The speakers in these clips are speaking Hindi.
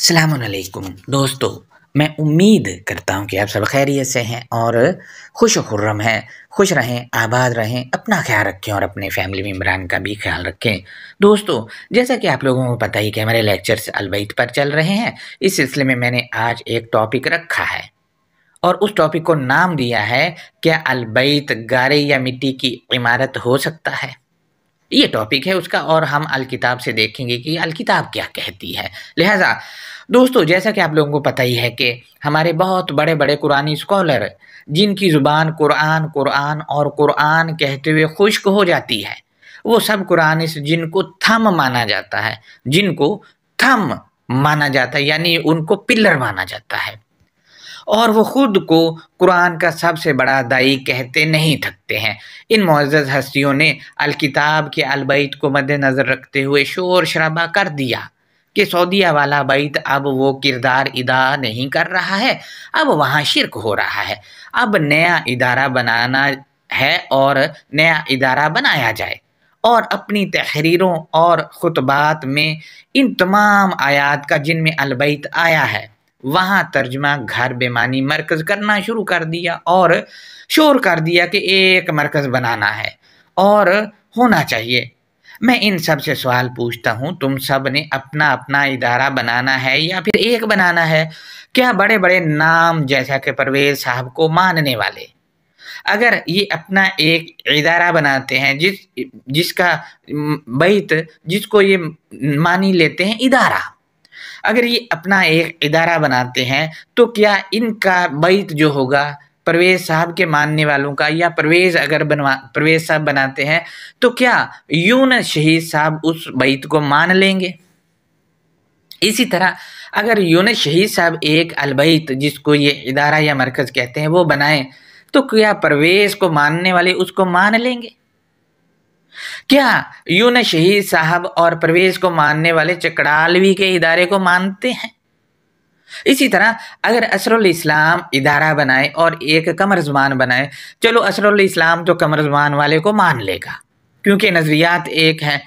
अलैक्म दोस्तों मैं उम्मीद करता हूँ कि आप सब खैरियत से हैं और खुश खुर्रम हैं खुश रहें आबाद रहें अपना ख्याल रखें और अपने फैमिली मेम्बरान का भी ख्याल रखें दोस्तों जैसा कि आप लोगों को पता ही कि हमारे लेक्चर्स अलबैत पर चल रहे हैं इस सिलसिले में मैंने आज एक टॉपिक रखा है और उस टॉपिक को नाम दिया है क्या अलबैत गारे या मिट्टी की इमारत हो सकता है ये टॉपिक है उसका और हम अलकिताब से देखेंगे कि अलकिताब क्या कहती है लिहाजा दोस्तों जैसा कि आप लोगों को पता ही है कि हमारे बहुत बड़े बड़े कुरानी स्कॉलर जिनकी ज़ुबान कुरान कुरान और कुरान कहते हुए खुश्क हो जाती है वो सब कुरान जिनको थम माना जाता है जिनको थम माना जाता है यानी उनको पिल्लर माना जाता है और वो ख़ुद को कुरान का सबसे बड़ा दाई कहते नहीं थकते हैं इन मोज़ हस्तियों ने अलकिताब के अलबैत को मद्देनज़र रखते हुए शोर शराबा कर दिया कि सऊदीया वाला बैत अब वो किरदार अदा नहीं कर रहा है अब वहाँ शिरक हो रहा है अब नया इदारा बनाना है और नया इदारा बनाया जाए और अपनी तहरीरों और ख़ुतबात में इन तमाम आयात का जिनमें अलबैत आया है वहाँ तर्जमा घर बेमानी मरकज़ करना शुरू कर दिया और शोर कर दिया कि एक मरकज़ बनाना है और होना चाहिए मैं इन सब से सवाल पूछता हूँ तुम सब ने अपना अपना इदारा बनाना है या फिर एक बनाना है क्या बड़े बड़े नाम जैसा कि परवेज साहब को मानने वाले अगर ये अपना एक इदारा बनाते हैं जिस जिसका बैत जिसको ये मानी लेते हैं इदारा अगर ये अपना एक इदारा बनाते हैं तो क्या इनका बैत जो होगा परवेज साहब के मानने वालों का या परवेज अगर बनवा परवेज साहब बनाते हैं तो क्या यून शहीद साहब उस बैत को मान लेंगे इसी तरह अगर यून शहीद साहब एक अलबैत जिसको ये इदारा या मरकज़ कहते हैं वो बनाएं तो क्या परवेज को मानने वाले उसको मान लेंगे क्या यून शहीद साहब और परवेज को मानने वाले चकड़ालवी के इदारे को मानते हैं इसी तरह अगर असरुल इस्लाम इदारा बनाए और एक कमर जुबान बनाए चलो असरुल इस्लाम तो कमर जुबान वाले को मान लेगा क्योंकि नज़रियात एक है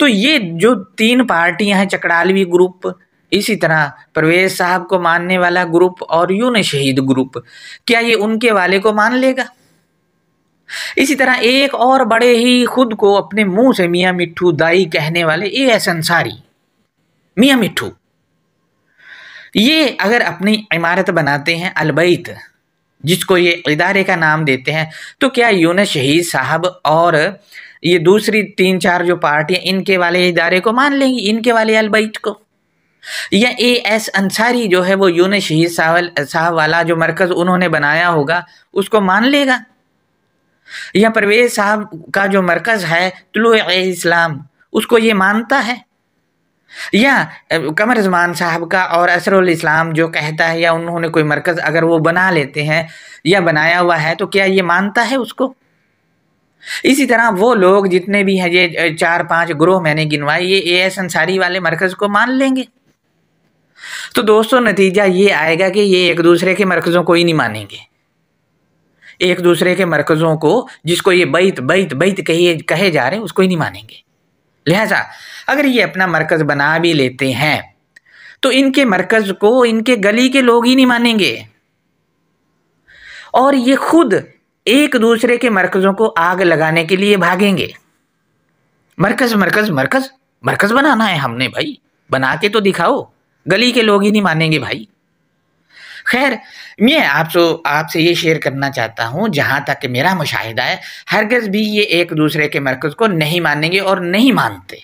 तो ये जो तीन पार्टियां हैं चकड़ालवी ग्रुप इसी तरह परवेज साहब को मानने वाला ग्रुप और यून शहीद ग्रुप क्या ये उनके वाले को मान लेगा इसी तरह एक और बड़े ही खुद को अपने मुंह से मियाँ मिट्ठू दाई कहने वाले ए एस अंसारी मियाँ मिट्ठू ये अगर अपनी इमारत बनाते हैं अलबैत जिसको ये इदारे का नाम देते हैं तो क्या यून शहीद साहब और ये दूसरी तीन चार जो पार्टियाँ इनके वाले इदारे को मान लेंगी इनके वाले अलबैत को या ए एस अंसारी जो है वो यून शहीद साहब वाला जो मरकज़ उन्होंने बनाया होगा उसको मान लेगा या परवेज साहब का जो मरकज़ है तुलु इस्लाम उसको ये मानता है या कमर जमान साहब का और असरुल इस्लाम जो कहता है या उन्होंने कोई मरकज़ अगर वो बना लेते हैं या बनाया हुआ है तो क्या ये मानता है उसको इसी तरह वो लोग जितने भी हैं ये चार पांच ग्रोह मैंने गिनवाए ये ए एस अंसारी वाले मरकज़ को मान लेंगे तो दोस्तों नतीजा ये आएगा कि ये एक दूसरे के मरकज़ों को ही नहीं मानेंगे एक दूसरे के मरकज़ों को जिसको ये बैत बैत बैत कहे कहे जा रहे हैं उसको ही नहीं मानेंगे लिहाजा अगर ये अपना मरकज़ बना भी लेते हैं तो इनके मरकज़ को इनके गली के लोग ही नहीं मानेंगे और ये खुद एक दूसरे के मरकज़ों को आग लगाने के लिए भागेंगे मरकज़ मरकज़ मरकज़ मरकज़ बनाना है हमने भाई बना के तो दिखाओ गली के लोग ही नहीं मानेंगे भाई खैर मैं आपसे आपसे ये शेयर करना चाहता हूँ जहाँ तक मेरा मुशाहिदा है हरगज़ भी ये एक दूसरे के मरकज़ को नहीं मानेंगे और नहीं मानते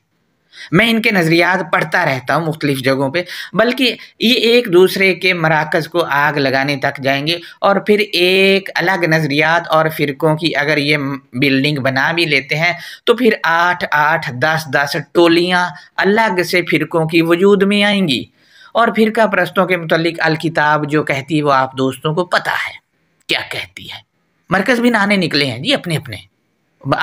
मैं इनके नज़रियात पढ़ता रहता हूँ मुख्तलिफ जगहों पे बल्कि ये एक दूसरे के मराकज़ को आग लगाने तक जाएंगे और फिर एक अलग नज़रियात और फ़िरक़ों की अगर ये बिल्डिंग बना भी लेते हैं तो फिर आठ आठ दस दस टोलियाँ अलग से फ़िरक़ों की वजूद में आएंगी और फिर का प्रश्नों के मतलब अलकिताब जो कहती है वो आप दोस्तों को पता है क्या कहती है मरकज़ भी नहाने निकले हैं जी अपने अपने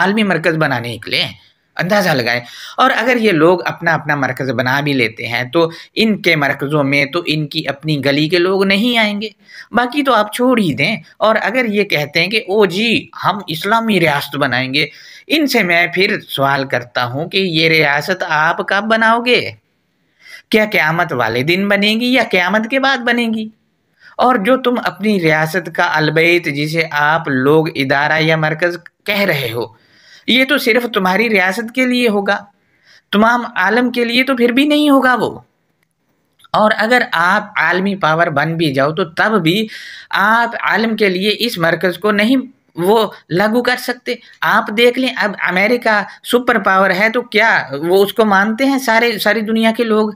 आलमी मरकज़ बनाने निकले हैं अंदाज़ा लगाएं और अगर ये लोग अपना अपना मरकज़ बना भी लेते हैं तो इनके मरकज़ों में तो इनकी अपनी गली के लोग नहीं आएंगे बाकी तो आप छोड़ ही दें और अगर ये कहते हैं कि ओ जी हम इस्लामी रियासत बनाएंगे इनसे मैं फिर सवाल करता हूँ कि ये रियासत आप कब बनाओगे क्या क़्यामत वाले दिन बनेगी या क़्यामत के बाद बनेगी और जो तुम अपनी रियासत का अलबैत जिसे आप लोग इदारा या मरकज़ कह रहे हो ये तो सिर्फ तुम्हारी रियासत के लिए होगा तमाम आलम के लिए तो फिर भी नहीं होगा वो और अगर आप आलमी पावर बन भी जाओ तो तब भी आप आलम के लिए इस मरकज़ को नहीं वो लागू कर सकते आप देख लें अब अमेरिका सुपर पावर है तो क्या वो उसको मानते हैं सारे सारी दुनिया के लोग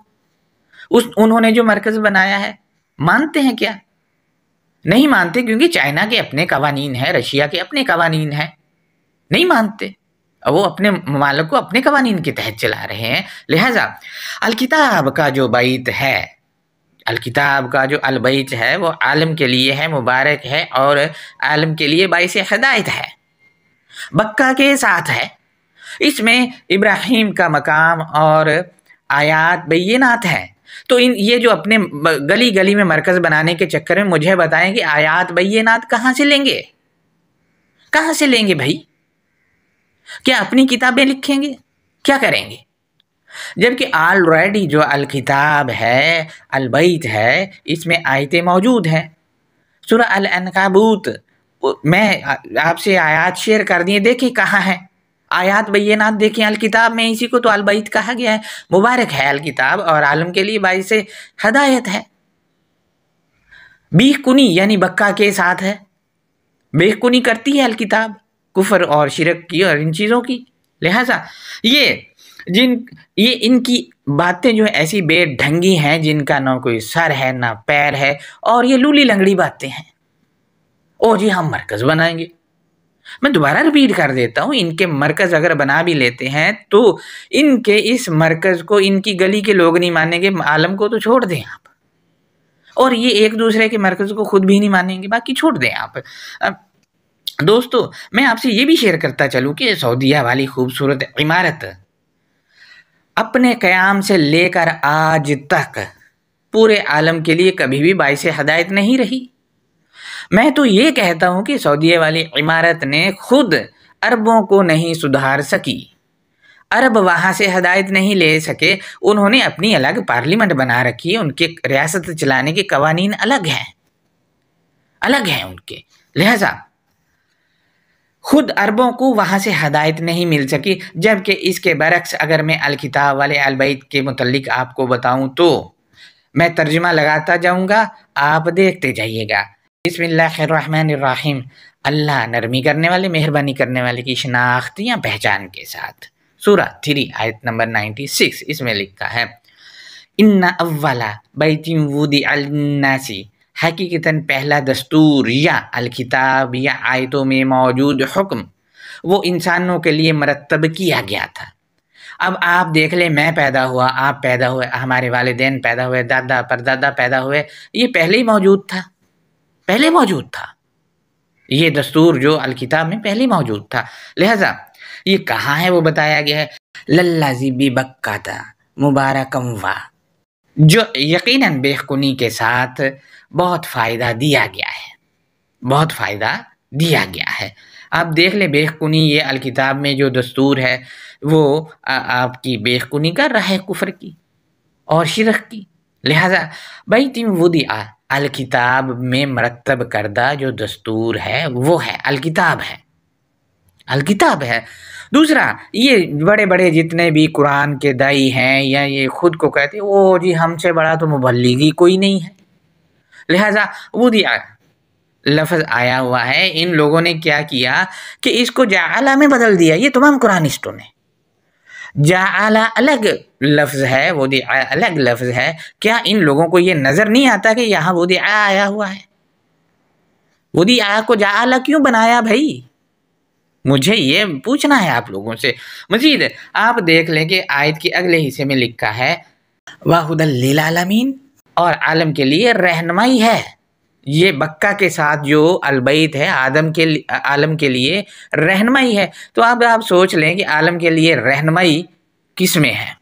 उस उन्होंने जो मरकज़ बनाया है मानते हैं क्या नहीं मानते क्योंकि चाइना के अपने कवानीन है रशिया के अपने कवानीन है नहीं मानते वो अपने ममालक को अपने कवानीन के तहत चला रहे हैं लिहाजा अलकिताब का जो बैत है अलकिताब का जो अलबैत है वो आलम के लिए है मुबारक है और आलम के लिए बाईस हदायत है बक्का के साथ है इसमें इब्राहिम का मकाम और आयात बैनात है तो इन ये जो अपने गली गली में मरकज़ बनाने के चक्कर में मुझे बताएं कि आयात बैनात कहाँ से लेंगे कहाँ से लेंगे भाई क्या अपनी किताबें लिखेंगे क्या करेंगे जबकि ऑलरेडी जो किताब है अलबैत है इसमें आयतें मौजूद हैं सुर अनकाबूत मैं आपसे आयात शेयर कर दिए देखिए कहाँ हैं आयात बैनात देखें किताब में इसी को तो अलबैत कहा गया है मुबारक है अलकिताब और आलम के लिए बाई से हदायत है बीह कुनी यानी बक्का के साथ है बेहकुनी करती है अलकिताब कुफर और शिरक की और इन चीज़ों की लिहाजा ये जिन ये इनकी बातें जो ऐसी बेढंगी हैं जिनका ना कोई सर है ना पैर है और ये लूली लंगड़ी बातें हैं ओ जी हम मरकज़ बनाएंगे मैं दोबारा रिपीट कर देता हूँ इनके मरकज़ अगर बना भी लेते हैं तो इनके इस मरकज़ को इनकी गली के लोग नहीं मानेंगे आलम को तो छोड़ दें आप और ये एक दूसरे के मरकज़ को खुद भी नहीं मानेंगे बाकी छोड़ दें आप दोस्तों मैं आपसे ये भी शेयर करता चलूँ कि सऊदीया वाली खूबसूरत इमारत अपने क़याम से लेकर आज तक पूरे आलम के लिए कभी भी बाईस हदायत नहीं रही मैं तो ये कहता हूँ कि सऊदी वाली इमारत ने खुद अरबों को नहीं सुधार सकी अरब वहाँ से हदायत नहीं ले सके उन्होंने अपनी अलग पार्लियामेंट बना रखी है उनके रियासत चलाने के कवानीन अलग हैं अलग हैं उनके लिहाजा खुद अरबों को वहाँ से हदायत नहीं मिल सकी जबकि इसके बरक्स अगर मैं अलखिताब वाले अलबैत के मतलब आपको बताऊँ तो मैं तर्जमा लगाता जाऊँगा आप देखते जाइएगा बिसमीम अल्लाह नरमी करने वाले मेहरबानी करने वाले की शनाख्त या पहचान के साथ सूरा थ्री आयत नंबर नाइन्टी सिक्स इसमें लिखा है इन्ना अव्वला बैतिम अलनासी हकीकता पहला दस्तूर या अलखिताब या आयतों में मौजूद हुक्म वो इंसानों के लिए मरतब किया गया था अब आप देख लें मैं पैदा हुआ आप पैदा हुए हमारे वालदेन पैदा हुए दादा परदादा पैदा हुए ये पहले ही मौजूद था पहले मौजूद था ये दस्तूर जो अलकिताब में पहले मौजूद था लिहाजा ये कहाँ है वो बताया गया है लल्ला बी बक्का था मुबारक वाह जो यकीनन बेखुनी के साथ बहुत फ़ायदा दिया गया है बहुत फ़ायदा दिया गया है आप देख लें बेखुनी ये अलकिताब में जो दस्तूर है वो आ, आपकी बेखुनी का राह कुफर की और शिरक की लिहाजा बई तिम दी आ अलकिताब में मरतब करदा जो दस्तूर है वो है अलकिताब है अलकिताब है दूसरा ये बड़े बड़े जितने भी कुरान के दाई हैं या ये खुद को कहते ओ जी हमसे बड़ा तो मुबलिगी कोई नहीं है लिहाजा वो दिया लफज आया हुआ है इन लोगों ने क्या किया कि इसको जाला में बदल दिया ये तमाम कुरानिस्टों ने जहाँ आला अलग लफ्ज़ है वो दिया अलग लफ्ज़ है क्या इन लोगों को ये नज़र नहीं आता कि यहाँ वो दिया आया हुआ है वो दिया को जा आला क्यों बनाया भाई मुझे ये पूछना है आप लोगों से मजीद आप देख लें कि आयत के अगले हिस्से में लिखा है वाहुदल लीलामीन और आलम के लिए रहनमाई है ये बक्का के साथ जो अलबैत है आदम के आलम के लिए रहनमई है तो अब आप सोच लें कि आलम के लिए रहनमई किस में है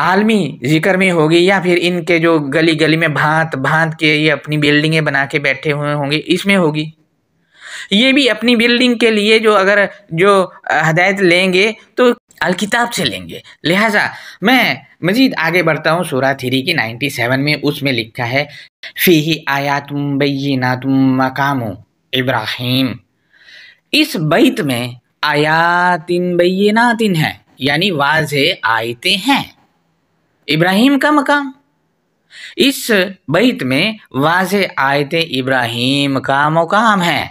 आलमी जिक्र में होगी या फिर इनके जो गली गली में भांत भांत के ये अपनी बिल्डिंगें बना के बैठे हुए होंगे इसमें होगी ये भी अपनी बिल्डिंग के लिए जो अगर जो हदायत लेंगे तो अलकिताब से लेंगे लिहाजा मैं मजीद आगे बढ़ता हूँ सूरा थ्री की नाइन्टी सेवन में उसमें लिखा है फ़ी ही आया तुम बई ना तुम मकाम इब्राहिम इस बैत में आयातिन बैनातिन है यानी वाज आयते हैं इब्राहिम का मकाम इस बैत में वाज आयते इब्राहिम का मकाम है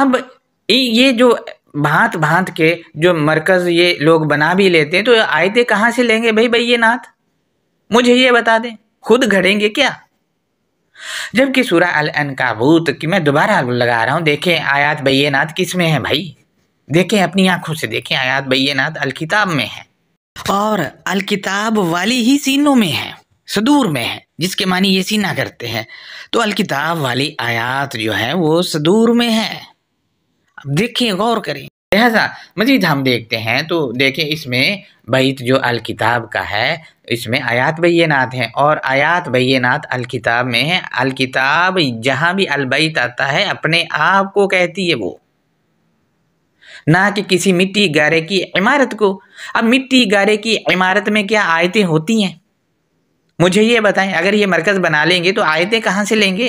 अब ये जो भांत भांत के जो मरकज़ ये लोग बना भी लेते हैं तो आयतें कहाँ से लेंगे भाई भाई ये नाथ मुझे ये बता दें खुद घड़ेंगे क्या जबकि सूरा अल अनकाबूत की मैं दोबारा लगा रहा हूँ देखें आयात नाथ किस में है भाई देखें अपनी आंखों से देखें आयात बैनात अलकिताब में है और अलकिताब वाली ही सीनों में है सदूर में है जिसके मानी ये सीना करते हैं तो अलकिताब वाली आयात जो है वो सदूर में है देखिए गौर करें लिहाजा मजीद हम देखते हैं तो देखें इसमें बैत जो अलकिताब का है इसमें आयात बैनात हैं और आयात बैनात अलकिताब में है अलकिताब जहाँ भी अलबैत आता है अपने आप को कहती है वो ना कि किसी मिट्टी गारे की इमारत को अब मिट्टी गारे की इमारत में क्या आयतें होती हैं मुझे ये बताएं अगर ये मरकज़ बना लेंगे तो आयतें कहाँ से लेंगे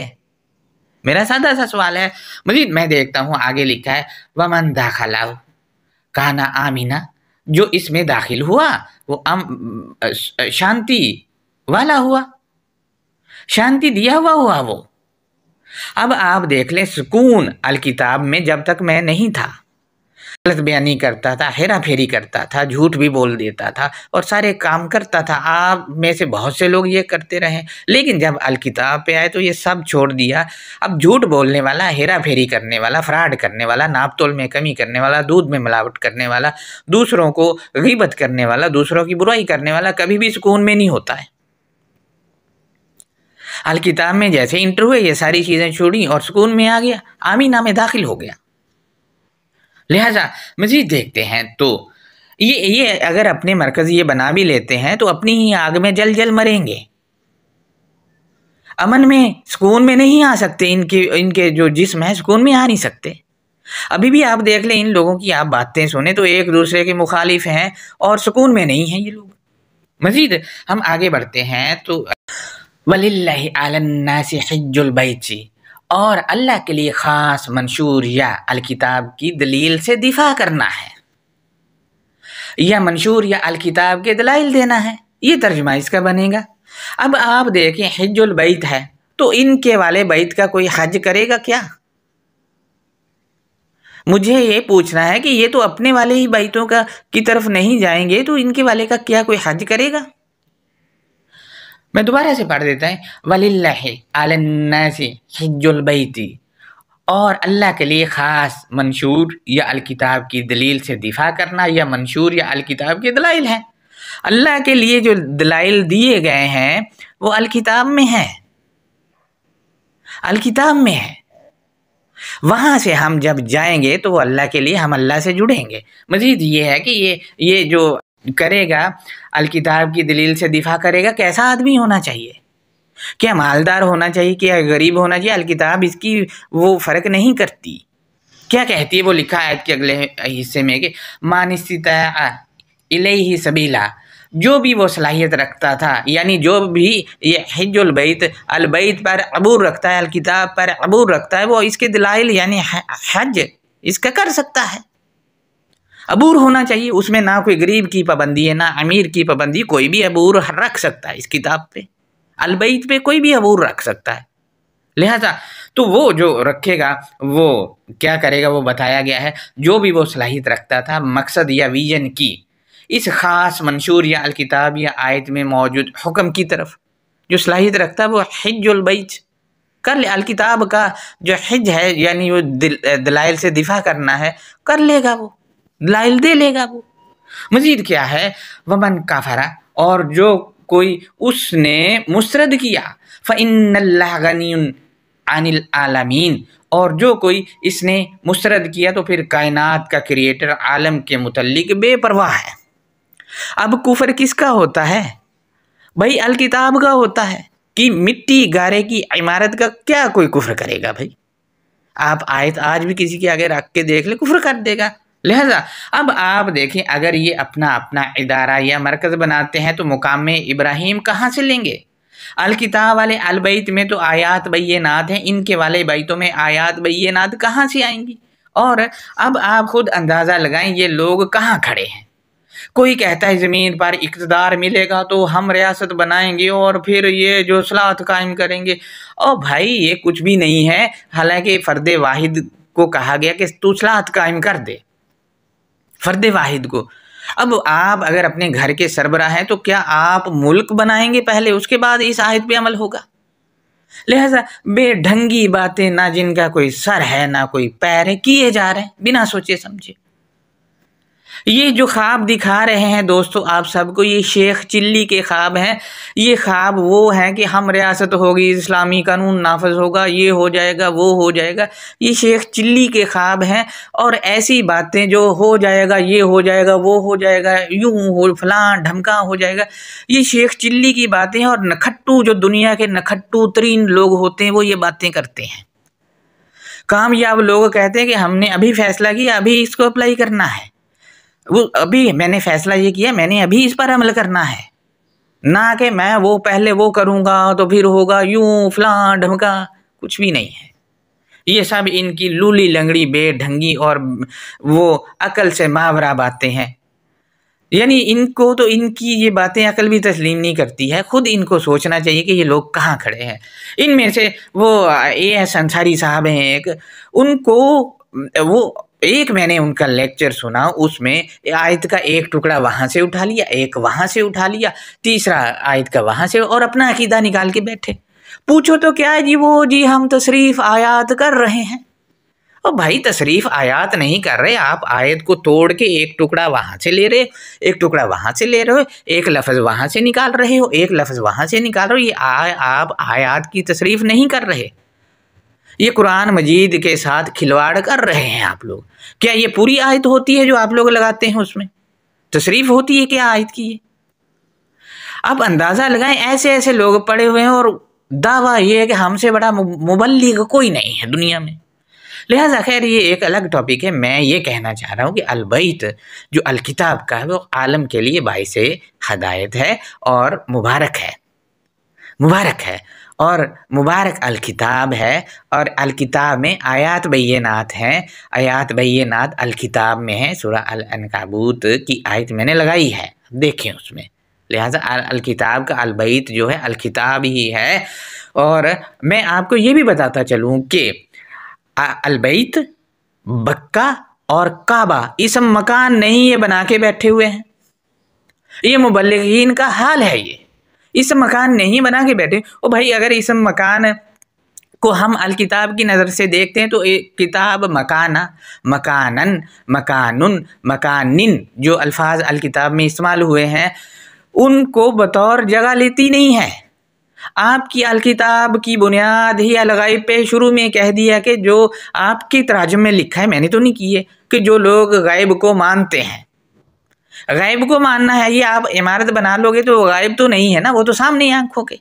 मेरा सादा सा सवाल है मजीद मैं देखता हूँ आगे लिखा है वमन दाखला काना आमीना जो इसमें दाखिल हुआ वो अम शांति वाला हुआ शांति दिया हुआ हुआ वो अब आप देख लें सुकून किताब में जब तक मैं नहीं था गलत बयानी करता था हेरा फेरी करता था झूठ भी बोल देता था और सारे काम करता था आप में से बहुत से लोग ये करते रहे लेकिन जब अलकिताब पे आए तो ये सब छोड़ दिया अब झूठ बोलने वाला हेरा फेरी करने वाला फ्रॉड करने वाला नाप तोल में कमी करने वाला दूध में मिलावट करने वाला दूसरों को गीबत करने वाला दूसरों की बुराई करने वाला कभी भी सुकून में नहीं होता है अलकिताब में जैसे इंटरव्यू ये सारी चीज़ें छोड़ी और सुकून में आ गया आमीना में दाखिल हो गया लिहाजा मजीद देखते हैं तो ये ये अगर अपने मरकज़ ये बना भी लेते हैं तो अपनी ही आग में जल जल मरेंगे अमन में सुकून में नहीं आ सकते इनके इनके जो जिस्म है सुकून में आ नहीं सकते अभी भी आप देख लें इन लोगों की आप बातें सुने तो एक दूसरे के मुखालिफ हैं और सुकून में नहीं हैं ये लोग मजीद हम आगे बढ़ते हैं तो वली आलन्नासी हज्जुल बैची और अल्लाह के लिए ख़ास मंशूर या अलकिताब की दलील से दिफा करना है या मंशूर या अलकिताब के दलाइल देना है ये तर्जमा इसका बनेगा अब आप देखें हिजुल बैत है तो इनके वाले बैत का कोई हज करेगा क्या मुझे ये पूछना है कि ये तो अपने वाले ही बैतों का की तरफ नहीं जाएंगे तो इनके वाले का क्या कोई हज करेगा मैं दोबारा से पढ़ देता है वलिल्लासी और अल्लाह के लिए ख़ास मंशूर या अलकिताब की दलील से दिफा करना या मंशूर या अलकिताब की दलाइल हैं अल्लाह के लिए जो दलाइल दिए गए हैं वो अलकिताब में हैं अलकिताब में है वहाँ से हम जब जाएंगे तो वो अल्लाह के लिए हम अल्लाह से जुड़ेंगे मज़ीद ये है कि ये ये जो करेगा अल किताब की दलील से दिफा करेगा कैसा आदमी होना चाहिए क्या मालदार होना चाहिए क्या गरीब होना चाहिए अल किताब इसकी वो फ़र्क नहीं करती क्या कहती है वो लिखा है कि अगले हिस्से में कि मानसिता ही सबीला जो भी वो सलाहियत रखता था यानी जो भी ये हिजुलबैत अलबैत पर अबूर रखता है अलकिताब पर अबूर रखता है वो इसके दलाइल यानी हज इसका कर सकता है अबूर होना चाहिए उसमें ना कोई गरीब की पाबंदी है ना अमीर की पाबंदी कोई भी अबूर रख सकता है इस किताब पे अलबैत पे कोई भी अबूर रख सकता है लिहाजा तो वो जो रखेगा वो क्या करेगा वो बताया गया है जो भी वो सलाहित रखता था मकसद या विजन की इस ख़ास मंशूर या अलकिताब या आयत में मौजूद हुक्म की तरफ जो सलाहित रखता है वो हिजबैज कर ले अलकिताब का जो हिज है यानी वो दिल, दलाइल से दिफा करना है कर लेगा वो लाइल दे लेगा वो मजीद क्या है वमन काफरा और जो कोई उसने मुस्रद किया फ़िनल्लागनी अनिल आलमीन और जो कोई इसने मुस्रद किया तो फिर कायनात का क्रिएटर आलम के मुतलिक बेपरवाह है अब कुफर किसका होता है भाई अलकिताब का होता है कि मिट्टी गारे की इमारत का क्या कोई कुफर करेगा भाई आप आयत आज भी किसी के आगे रख के देख ले कुफर कर देगा लिहाजा अब आप देखें अगर ये अपना अपना इदारा या मरकज़ बनाते हैं तो मुकाम इब्राहिम कहाँ से लेंगे अलकिताब वाले अलबैत में तो आयात बैनात हैं इनके वाले बैतों में आयात बैनात कहाँ से आएंगी और अब आप खुद अंदाज़ा लगाएं ये लोग कहाँ खड़े हैं कोई कहता है ज़मीन पर इकतदार मिलेगा तो हम रियासत बनाएंगे और फिर ये जो सलात कायम करेंगे और भाई ये कुछ भी नहीं है हालांकि फ़र्द वाहिद को कहा गया कि तू सलात कायम कर दे फर्द वाहिद को अब आप अगर अपने घर के सरबरा हैं तो क्या आप मुल्क बनाएंगे पहले उसके बाद इस आहिद पे अमल होगा लिहाजा बेढंगी बातें ना जिनका कोई सर है ना कोई पैर है किए जा रहे हैं बिना सोचे समझे ये जो ख्वाब दिखा रहे हैं दोस्तों आप सबको ये शेख चिल्ली के ख्वाब हैं ये ख्वाब वो हैं कि हम रियासत होगी इस्लामी कानून नाफज होगा ये हो जाएगा वो हो जाएगा ये शेख चिल्ली के ख्वाब हैं और ऐसी बातें जो हो जाएगा ये हो जाएगा वो हो जाएगा यूं हो फलां ढमका हो जाएगा ये शेख चिल्ली की बातें हैं और नखट्टू जो दुनिया के नखट्टू तरीन लोग होते हैं वो ये बातें करते हैं कामयाब लोग कहते हैं कि हमने अभी फैसला किया अभी इसको अप्लाई करना है वो अभी मैंने फैसला ये किया मैंने अभी इस पर अमल करना है ना कि मैं वो पहले वो करूँगा तो फिर होगा यूं फलां ढमका कुछ भी नहीं है ये सब इनकी लूली लंगड़ी बेढंगी और वो अकल से मावरा बातें हैं यानी इनको तो इनकी ये बातें अकल भी तस्लीम नहीं करती है ख़ुद इनको सोचना चाहिए कि ये लोग कहाँ खड़े हैं इनमें से वो ए एस अंसारी साहब हैं एक उनको वो एक मैंने उनका लेक्चर सुना उसमें आयत का एक टुकड़ा वहाँ से उठा लिया एक वहाँ से उठा लिया तीसरा आयत का वहाँ से और अपना अकीदा निकाल के बैठे पूछो तो क्या है जी वो जी हम तशरीफ़ आयात कर रहे हैं और भाई तशरीफ़ आयात नहीं कर रहे आप आयत को तोड़ के एक टुकड़ा वहाँ से ले रहे हो एक टुकड़ा वहाँ से ले रहे हो एक लफ्ज़ वहाँ से निकाल रहे हो एक लफ्ज़ वहाँ से निकाल रहे हो ये आ, आप आयात की तशरीफ़ नहीं कर रहे ये कुरान मजीद के साथ खिलवाड़ कर रहे हैं आप लोग क्या ये पूरी आयत होती है जो आप लोग लगाते हैं उसमें तशरीफ होती है क्या आयत की ये आप अंदाज़ा लगाएं ऐसे ऐसे लोग पड़े हुए हैं और दावा ये है कि हमसे बड़ा मुबलिक कोई नहीं है दुनिया में लिहाजा खैर ये एक अलग टॉपिक है मैं ये कहना चाह रहा हूँ कि अलबैत जो अलकिताब का है वो आलम के लिए से हदायत है और मुबारक है मुबारक है और मुबारक अल किताब है और अल किताब में आयात बैनात हैं आयात बैनात अल किताब में है सूरा अल अनकाबूत की आयत मैंने लगाई है देखें उसमें लिहाजा अल किताब का अलबैत जो है अल किताब ही है और मैं आपको ये भी बताता चलूँ कि अलबैत बक्का और काबा ये सब मकान नहीं ये बना के बैठे हुए हैं ये मुबलगिन का हाल है ये इस मकान नहीं बना के बैठे ओ भाई अगर इस मकान को हम अल किताब की नज़र से देखते हैं तो एक किताब मकाना मकानन मकानन मकानिन जो अल्फाज अल किताब में इस्तेमाल हुए हैं उनको बतौर जगह लेती नहीं है आपकी किताब की बुनियाद ही अलगाइब पे शुरू में कह दिया कि जो आपके तराजम में लिखा है मैंने तो नहीं किए कि जो लोग गायब को मानते हैं गैब को मानना है ये आप इमारत बना लोगे तो गायब तो नहीं है ना वो तो सामने आंखों के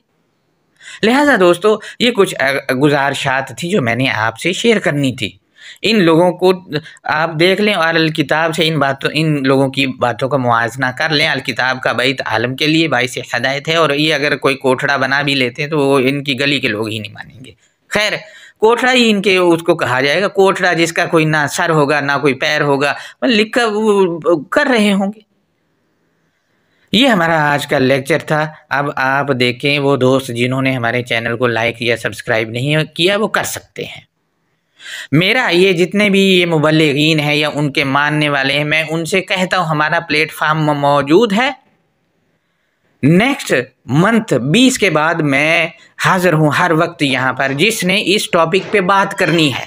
लिहाजा दोस्तों ये कुछ गुजारशात थी जो मैंने आपसे शेयर करनी थी इन लोगों को आप देख लें और अल किताब से इन बातों इन लोगों की बातों का मुआजना कर लें अल किताब का बैत आलम के लिए बाई से हदायत है और ये अगर कोई कोठड़ा बना भी लेते हैं तो वो इनकी गली के लोग ही नहीं मानेंगे खैर कोठरा ही इनके उसको कहा जाएगा कोठरा जिसका कोई ना सर होगा ना कोई पैर होगा मतलब लिख कर कर रहे होंगे ये हमारा आज का लेक्चर था अब आप देखें वो दोस्त जिन्होंने हमारे चैनल को लाइक या सब्सक्राइब नहीं किया वो कर सकते हैं मेरा ये जितने भी ये मुबलिन हैं या उनके मानने वाले हैं मैं उनसे कहता हूँ हमारा प्लेटफार्म मौजूद है नेक्स्ट मंथ 20 के बाद मैं हाज़िर हूं हर वक्त यहाँ पर जिसने इस टॉपिक पे बात करनी है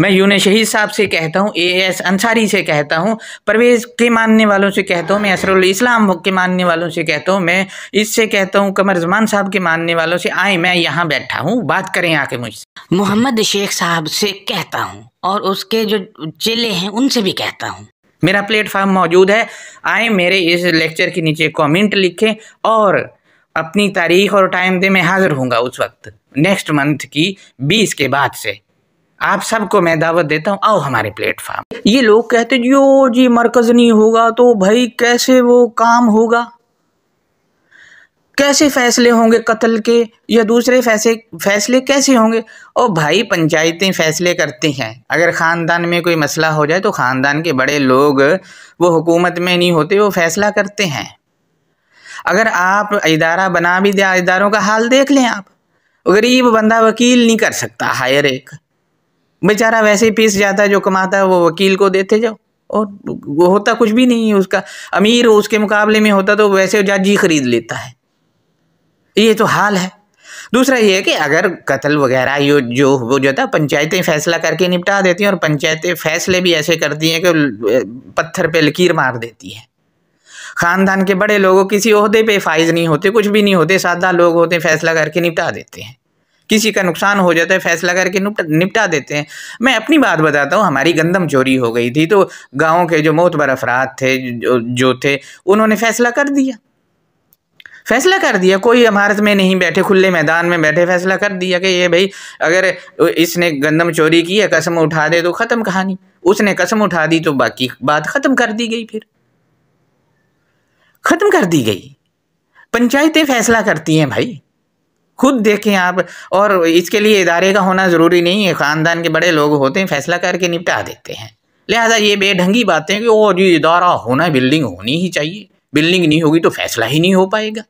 मैं यून शहीद साहब से कहता हूँ ए एस अंसारी से कहता हूँ परवेज़ के मानने वालों से कहता हूँ मैं असरुल इस्लाम के मानने वालों से कहता हूँ मैं इससे कहता हूँ कमर जमान साहब के मानने वालों से आए मैं यहाँ बैठा हूँ बात करें आके मुझसे मोहम्मद शेख साहब से कहता हूँ और उसके जो चेले हैं उनसे भी कहता हूँ मेरा प्लेटफॉर्म मौजूद है आए मेरे इस लेक्चर के नीचे कमेंट लिखें और अपनी तारीख और टाइम दे मैं हाज़िर हूँ उस वक्त नेक्स्ट मंथ की बीस के बाद से आप सबको मैं दावत देता हूँ आओ हमारे प्लेटफॉर्म ये लोग कहते जो जी मरकज़ नहीं होगा तो भाई कैसे वो काम होगा कैसे फैसले होंगे कत्ल के या दूसरे फैसले फैसले कैसे होंगे और भाई पंचायतें फैसले करती हैं अगर ख़ानदान में कोई मसला हो जाए तो ख़ानदान के बड़े लोग वो हुकूमत में नहीं होते वो फैसला करते हैं अगर आप इदारा बना भी दें इदारों का हाल देख लें आप गरीब बंदा वकील नहीं कर सकता हायर एक बेचारा वैसे ही पीस जाता है जो कमाता है वो वकील को देते जाओ और वो होता कुछ भी नहीं है उसका अमीर उसके मुकाबले में होता तो वैसे जज ही ख़रीद लेता है ये तो हाल है दूसरा ये है कि अगर कत्ल वगैरह यो जो वो जो था पंचायतें फैसला करके निपटा देती हैं और पंचायतें फैसले भी ऐसे करती हैं कि पत्थर पे लकीर मार देती हैं ख़ानदान के बड़े लोगों किसी अहदे पे फाइज नहीं होते कुछ भी नहीं होते सादा लोग होते फैसला करके निपटा देते हैं किसी का नुकसान हो जाता है फैसला करके निपटा देते हैं मैं अपनी बात बताता हूँ हमारी गंदम चोरी हो गई थी तो गाँव के जो मोतबर अफराद थे जो थे उन्होंने फैसला कर दिया फैसला कर दिया कोई इमारत में नहीं बैठे खुले मैदान में बैठे फैसला कर दिया कि ये भाई अगर इसने गंदम चोरी की है कसम उठा दे तो ख़त्म कहानी उसने कसम उठा दी तो बाकी बात ख़त्म कर दी गई फिर ख़त्म कर दी गई पंचायतें फैसला करती हैं भाई खुद देखें आप और इसके लिए इदारे का होना ज़रूरी नहीं है ख़ानदान के बड़े लोग होते हैं फैसला करके निपटा देते हैं लिहाजा ये बेढंगी बातें कि वो जो इदारा होना बिल्डिंग होनी ही चाहिए बिल्डिंग नहीं होगी तो फैसला ही नहीं हो पाएगा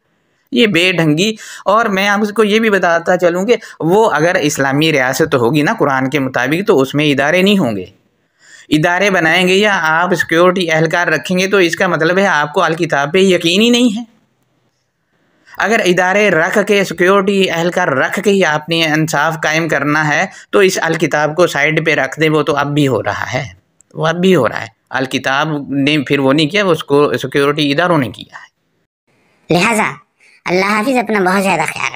ये बेढंगी और मैं आपको ये भी बताता चलूँ कि वो अगर इस्लामी रियासत होगी ना कुरान के मुताबिक तो उसमें इदारे नहीं होंगे इदारे बनाएंगे या आप सिक्योरिटी एहलकार रखेंगे तो इसका मतलब है आपको अल किताब पर यकीन ही नहीं है अगर इदारे रख के सिक्योरिटी एहलकार रख के ही आपने इंसाफ कायम करना है तो इस अल किताब को साइड पे रख दें वो तो अब भी हो रहा है वो अब भी हो रहा है अल किताब ने फिर वो नहीं किया उसको सिक्योरिटी इदारों ने किया है लिहाजा अल्लाह हाफिज़ अपना बहुत ज़्यादा ख्याल